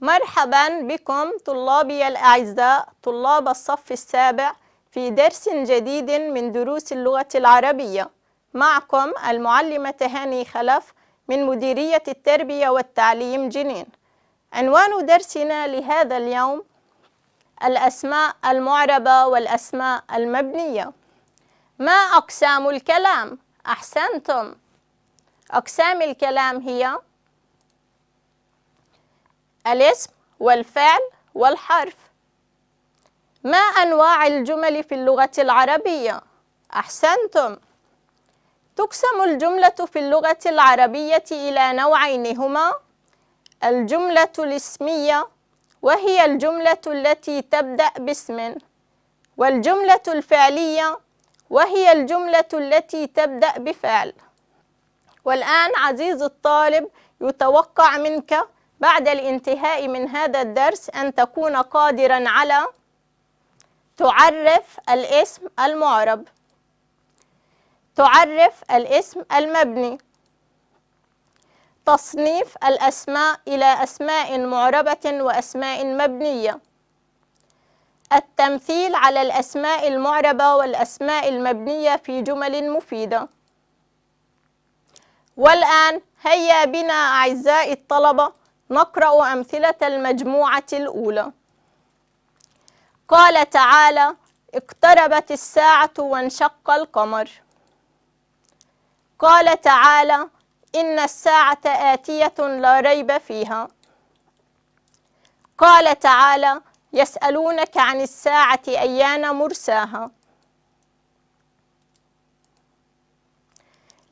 مرحبا بكم طلابي الأعزاء طلاب الصف السابع في درس جديد من دروس اللغة العربية معكم المعلمة هاني خلف من مديرية التربية والتعليم جنين عنوان درسنا لهذا اليوم الأسماء المعربة والأسماء المبنية ما أقسام الكلام؟ أحسنتم أقسام الكلام هي الاسم والفعل والحرف ما أنواع الجمل في اللغة العربية؟ أحسنتم تقسم الجملة في اللغة العربية إلى نوعين هما الجملة الاسمية وهي الجملة التي تبدأ باسم والجملة الفعلية وهي الجملة التي تبدأ بفعل والآن عزيز الطالب يتوقع منك بعد الانتهاء من هذا الدرس أن تكون قادرا على تعرف الاسم المعرب تعرف الاسم المبني تصنيف الأسماء إلى أسماء معربة وأسماء مبنية التمثيل على الأسماء المعربة والأسماء المبنية في جمل مفيدة والآن هيا بنا أعزائي الطلبة نقرأ أمثلة المجموعة الأولى قال تعالى اقتربت الساعة وانشق القمر قال تعالى إن الساعة آتية لا ريب فيها قال تعالى يسألونك عن الساعة أيان مرساها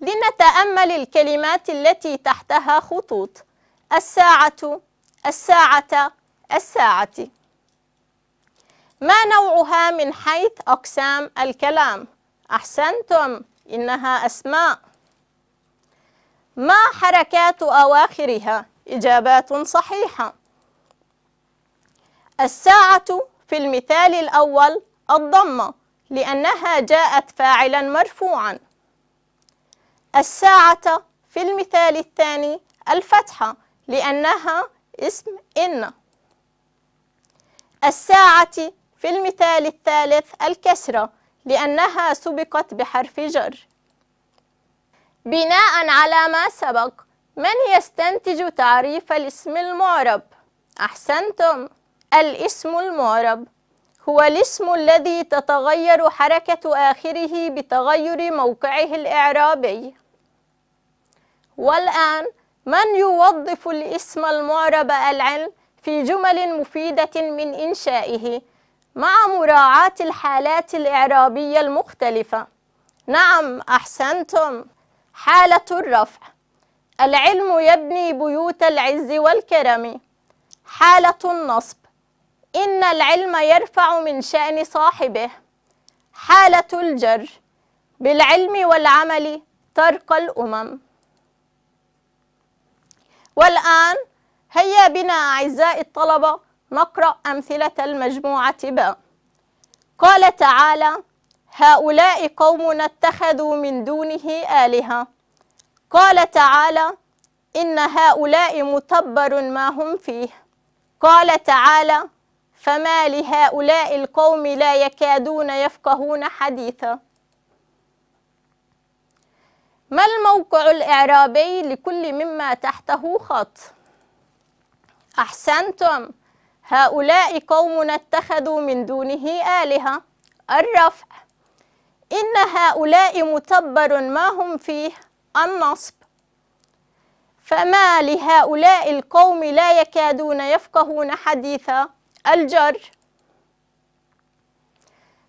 لنتأمل الكلمات التي تحتها خطوط الساعة الساعة الساعة ما نوعها من حيث أقسام الكلام؟ أحسنتم إنها أسماء ما حركات أواخرها؟ إجابات صحيحة الساعة في المثال الأول الضمة لأنها جاءت فاعلا مرفوعا الساعة في المثال الثاني الفتحة لأنها اسم إن الساعة في المثال الثالث الكسرة لأنها سبقت بحرف جر بناء على ما سبق من يستنتج تعريف الاسم المعرب؟ أحسنتم الاسم المعرب هو الاسم الذي تتغير حركة آخره بتغير موقعه الإعرابي والآن من يوظف الاسم المعرب العلم في جمل مفيدة من إنشائه مع مراعاة الحالات الإعرابية المختلفة نعم أحسنتم حالة الرفع العلم يبني بيوت العز والكرم حالة النصب إن العلم يرفع من شأن صاحبه حالة الجر بالعلم والعمل ترقى الأمم والآن هيا بنا أعزائي الطلبة نقرأ أمثلة المجموعة باء قال تعالى هؤلاء قوم اتخذوا من دونه آلهة قال تعالى إن هؤلاء متبر ما هم فيه قال تعالى فما لهؤلاء القوم لا يكادون يفقهون حديثا ما الموقع الإعرابي لكل مما تحته خط؟ أحسنتم هؤلاء قوم اتخذوا من دونه آلهة الرفع إن هؤلاء متبر ما هم فيه النصب فما لهؤلاء القوم لا يكادون يفقهون حديث الجر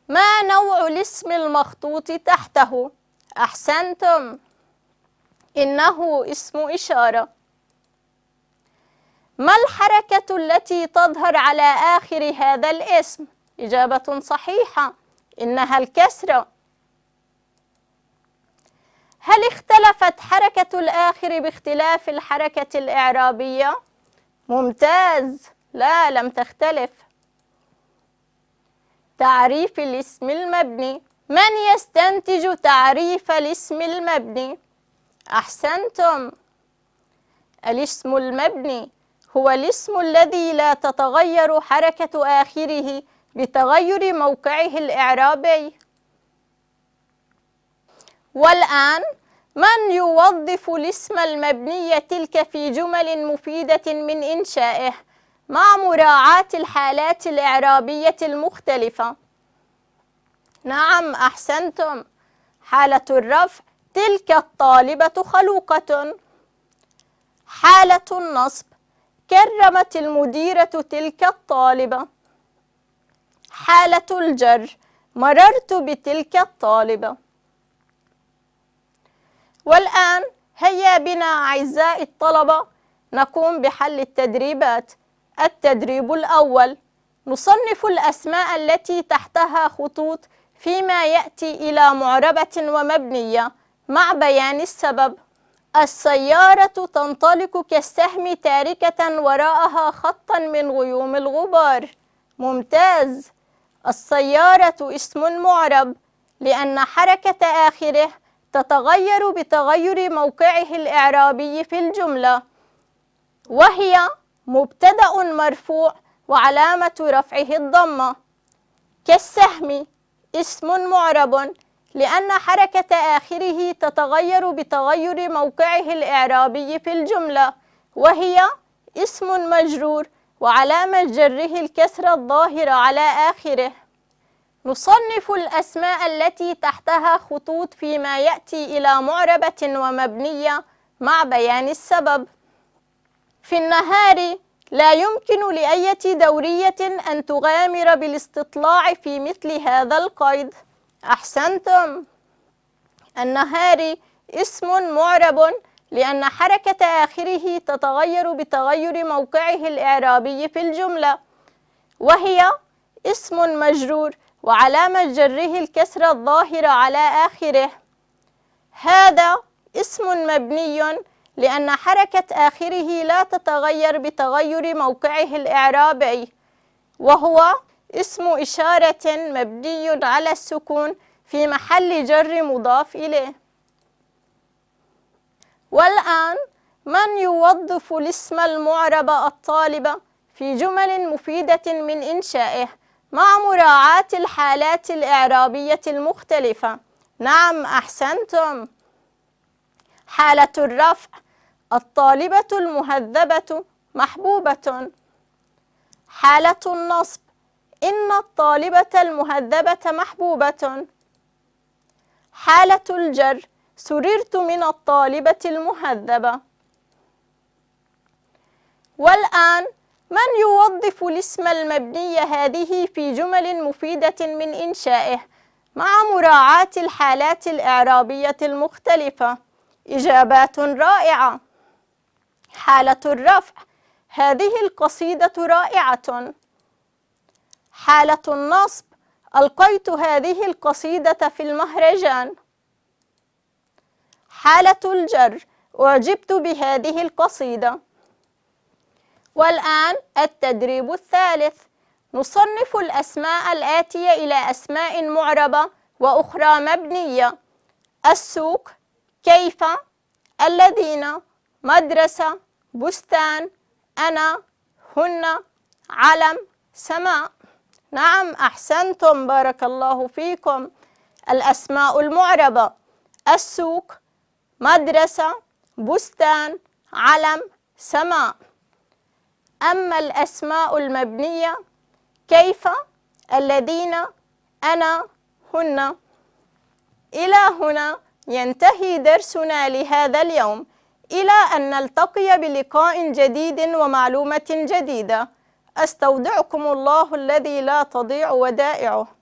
ما نوع الاسم المخطوط تحته أحسنتم إنه اسم إشارة ما الحركة التي تظهر على آخر هذا الاسم؟ إجابة صحيحة إنها الكسرة هل اختلفت حركة الآخر باختلاف الحركة الإعرابية؟ ممتاز لا لم تختلف تعريف الاسم المبني من يستنتج تعريف الاسم المبني؟ أحسنتم الاسم المبني هو الاسم الذي لا تتغير حركة آخره بتغير موقعه الإعرابي والآن من يوظف الاسم المبني تلك في جمل مفيدة من إنشائه مع مراعاة الحالات الإعرابية المختلفة؟ نعم أحسنتم حالة الرفع تلك الطالبة خلوقة حالة النصب كرمت المديرة تلك الطالبة حالة الجر مررت بتلك الطالبة والآن هيا بنا أعزائي الطلبة نقوم بحل التدريبات التدريب الأول نصنف الأسماء التي تحتها خطوط فيما يأتي إلى معربة ومبنية مع بيان السبب السيارة تنطلق كالسهم تاركة وراءها خطا من غيوم الغبار ممتاز السيارة اسم معرب لأن حركة آخره تتغير بتغير موقعه الإعرابي في الجملة وهي مبتدأ مرفوع وعلامة رفعه الضمة كالسهم اسم معرب لأن حركة آخره تتغير بتغير موقعه الإعرابي في الجملة وهي اسم مجرور وعلامة جره الكسرة الظاهرة على آخره نصنف الأسماء التي تحتها خطوط فيما يأتي إلى معربة ومبنية مع بيان السبب في النهار لا يمكن لأية دورية أن تغامر بالاستطلاع في مثل هذا القيد أحسنتم النهاري اسم معرب لأن حركة آخره تتغير بتغير موقعه الإعرابي في الجملة وهي اسم مجرور وعلامة جره الكسرة الظاهرة على آخره هذا اسم مبني لأن حركة آخره لا تتغير بتغير موقعه الإعرابي وهو اسم إشارة مبني على السكون في محل جر مضاف إليه والآن من يوظف الاسم المعرب الطالب في جمل مفيدة من إنشائه مع مراعاة الحالات الإعرابية المختلفة نعم أحسنتم حالة الرفع الطالبة المهذبة محبوبة حالة النصب إن الطالبة المهذبة محبوبة حالة الجر سررت من الطالبة المهذبة والآن من يوظف الاسم المبني هذه في جمل مفيدة من إنشائه مع مراعاة الحالات الإعرابية المختلفة إجابات رائعة حالة الرفع هذه القصيدة رائعة حالة النصب ألقيت هذه القصيدة في المهرجان حالة الجر أعجبت بهذه القصيدة والآن التدريب الثالث نصنف الأسماء الآتية إلى أسماء معربة وأخرى مبنية السوق كيف الذين مدرسة بستان أنا هن علم سماء نعم أحسنتم بارك الله فيكم الأسماء المعربة السوق مدرسة بستان علم سماء أما الأسماء المبنية كيف الذين أنا هن إلى هنا ينتهي درسنا لهذا اليوم إلى أن نلتقي بلقاء جديد ومعلومة جديدة أستودعكم الله الذي لا تضيع ودائعه